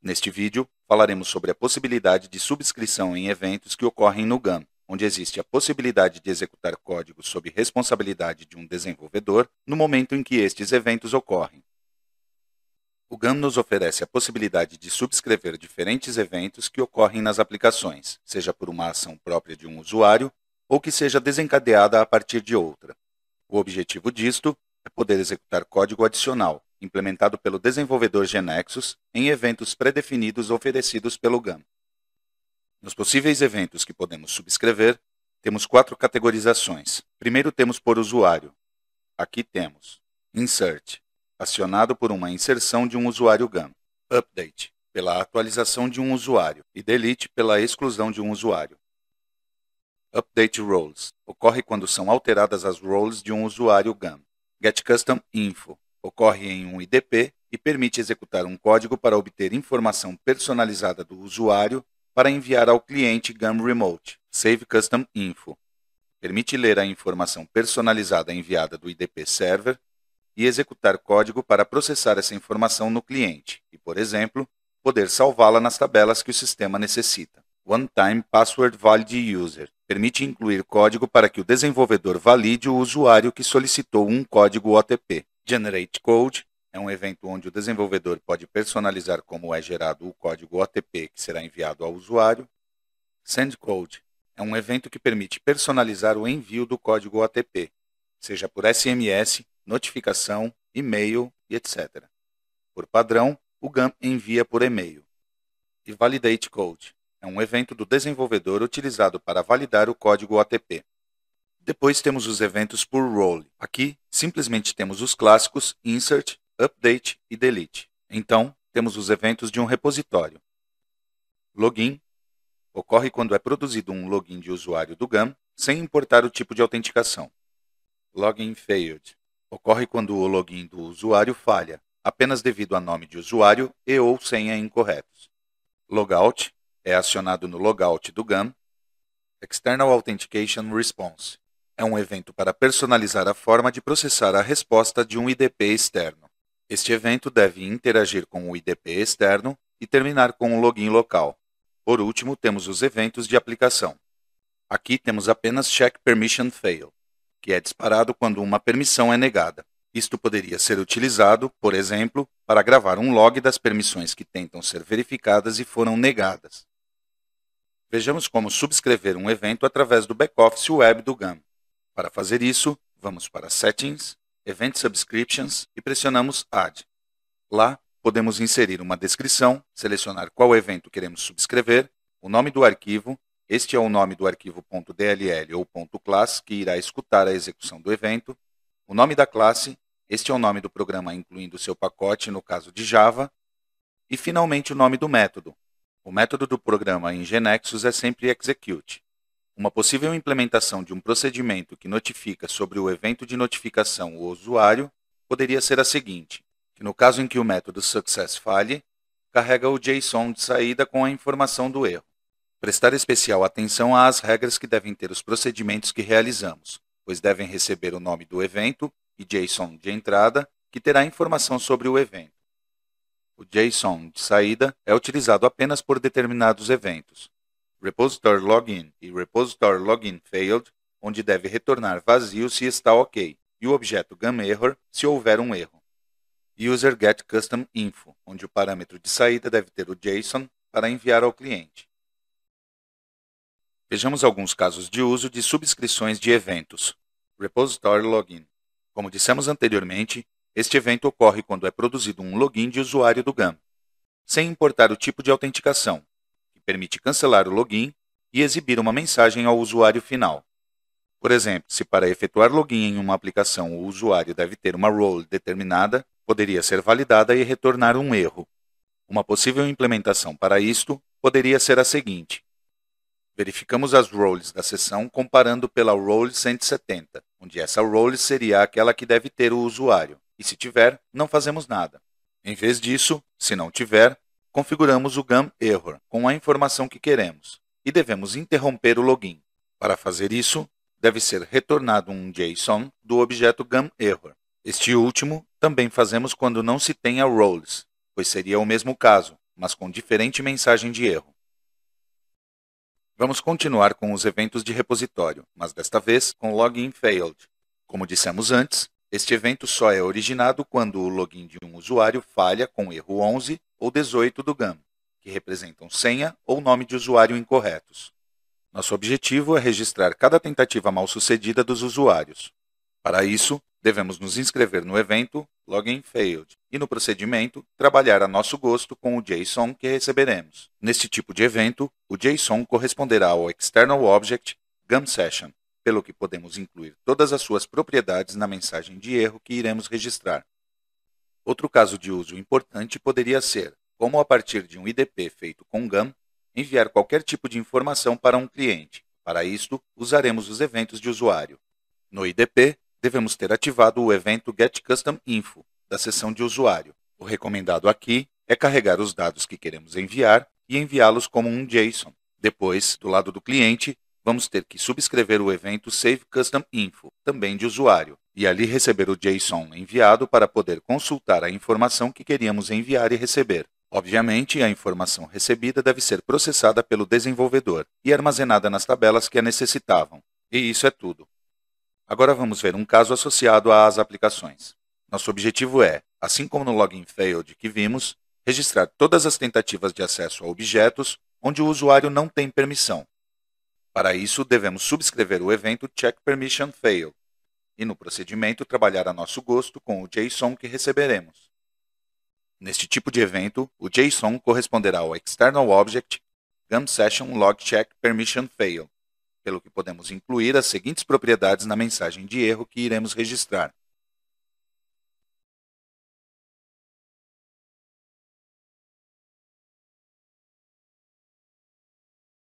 Neste vídeo, falaremos sobre a possibilidade de subscrição em eventos que ocorrem no GAN, onde existe a possibilidade de executar código sob responsabilidade de um desenvolvedor no momento em que estes eventos ocorrem. O GAN nos oferece a possibilidade de subscrever diferentes eventos que ocorrem nas aplicações, seja por uma ação própria de um usuário ou que seja desencadeada a partir de outra. O objetivo disto é poder executar código adicional, implementado pelo desenvolvedor Genexus em eventos predefinidos oferecidos pelo GAM. Nos possíveis eventos que podemos subscrever, temos quatro categorizações. Primeiro temos por usuário. Aqui temos Insert, acionado por uma inserção de um usuário GAM. Update, pela atualização de um usuário. E Delete, pela exclusão de um usuário. Update Roles, ocorre quando são alteradas as roles de um usuário GAM. Get Custom Info, ocorre em um IDP e permite executar um código para obter informação personalizada do usuário para enviar ao cliente GAM Remote, Save Custom Info. Permite ler a informação personalizada enviada do IDP Server e executar código para processar essa informação no cliente e, por exemplo, poder salvá-la nas tabelas que o sistema necessita. One-Time Password Valid User permite incluir código para que o desenvolvedor valide o usuário que solicitou um código OTP. Generate Code é um evento onde o desenvolvedor pode personalizar como é gerado o código OTP que será enviado ao usuário. Send Code é um evento que permite personalizar o envio do código OTP, seja por SMS, notificação, e-mail e etc. Por padrão, o GAMP envia por e-mail. E Validate Code é um evento do desenvolvedor utilizado para validar o código OTP. Depois temos os eventos por role. Aqui, simplesmente temos os clássicos insert, update e delete. Então, temos os eventos de um repositório. Login ocorre quando é produzido um login de usuário do GAM sem importar o tipo de autenticação. Login failed ocorre quando o login do usuário falha, apenas devido a nome de usuário e ou senha incorretos. Logout é acionado no logout do GAM. External Authentication Response é um evento para personalizar a forma de processar a resposta de um IDP externo. Este evento deve interagir com o IDP externo e terminar com um login local. Por último, temos os eventos de aplicação. Aqui temos apenas Check Permission Fail, que é disparado quando uma permissão é negada. Isto poderia ser utilizado, por exemplo, para gravar um log das permissões que tentam ser verificadas e foram negadas. Vejamos como subscrever um evento através do back-office web do GAM. Para fazer isso, vamos para Settings, Event Subscriptions e pressionamos Add. Lá, podemos inserir uma descrição, selecionar qual evento queremos subscrever, o nome do arquivo, este é o nome do arquivo .dll ou .class que irá escutar a execução do evento, o nome da classe, este é o nome do programa incluindo seu pacote no caso de Java, e finalmente o nome do método. O método do programa em Genexus é sempre execute. Uma possível implementação de um procedimento que notifica sobre o evento de notificação o usuário poderia ser a seguinte, que no caso em que o método success falhe, carrega o JSON de saída com a informação do erro. Prestar especial atenção às regras que devem ter os procedimentos que realizamos, pois devem receber o nome do evento e JSON de entrada, que terá informação sobre o evento. O JSON de saída é utilizado apenas por determinados eventos, repository login e repository login failed, onde deve retornar vazio se está ok, e o objeto GumError se houver um erro. User get custom info, onde o parâmetro de saída deve ter o JSON para enviar ao cliente. Vejamos alguns casos de uso de subscrições de eventos. Repository login. Como dissemos anteriormente, este evento ocorre quando é produzido um login de usuário do GAM, sem importar o tipo de autenticação, permite cancelar o login e exibir uma mensagem ao usuário final. Por exemplo, se para efetuar login em uma aplicação o usuário deve ter uma role determinada, poderia ser validada e retornar um erro. Uma possível implementação para isto poderia ser a seguinte: Verificamos as roles da sessão comparando pela role 170, onde essa role seria aquela que deve ter o usuário, e se tiver, não fazemos nada. Em vez disso, se não tiver, configuramos o GAM Error com a informação que queremos e devemos interromper o login. Para fazer isso, deve ser retornado um JSON do objeto GAM Error. Este último também fazemos quando não se tenha roles, pois seria o mesmo caso, mas com diferente mensagem de erro. Vamos continuar com os eventos de repositório, mas desta vez com login failed. Como dissemos antes, este evento só é originado quando o login de um usuário falha com erro 11 ou 18 do GAM, que representam senha ou nome de usuário incorretos. Nosso objetivo é registrar cada tentativa mal sucedida dos usuários. Para isso, devemos nos inscrever no evento Login Failed e, no procedimento, trabalhar a nosso gosto com o JSON que receberemos. Neste tipo de evento, o JSON corresponderá ao External Object GAM Session, pelo que podemos incluir todas as suas propriedades na mensagem de erro que iremos registrar. Outro caso de uso importante poderia ser como, a partir de um IDP feito com GAM, enviar qualquer tipo de informação para um cliente. Para isto, usaremos os eventos de usuário. No IDP, devemos ter ativado o evento GetCustomInfo da seção de usuário. O recomendado aqui é carregar os dados que queremos enviar e enviá-los como um JSON. Depois, do lado do cliente, vamos ter que subscrever o evento Save Custom Info, também de usuário, e ali receber o JSON enviado para poder consultar a informação que queríamos enviar e receber. Obviamente, a informação recebida deve ser processada pelo desenvolvedor e armazenada nas tabelas que a necessitavam. E isso é tudo. Agora vamos ver um caso associado às aplicações. Nosso objetivo é, assim como no login failed que vimos, registrar todas as tentativas de acesso a objetos onde o usuário não tem permissão, para isso, devemos subscrever o evento Check Permission Fail e, no procedimento, trabalhar a nosso gosto com o JSON que receberemos. Neste tipo de evento, o JSON corresponderá ao External Object Gum Session Log Check Permission Fail, pelo que podemos incluir as seguintes propriedades na mensagem de erro que iremos registrar.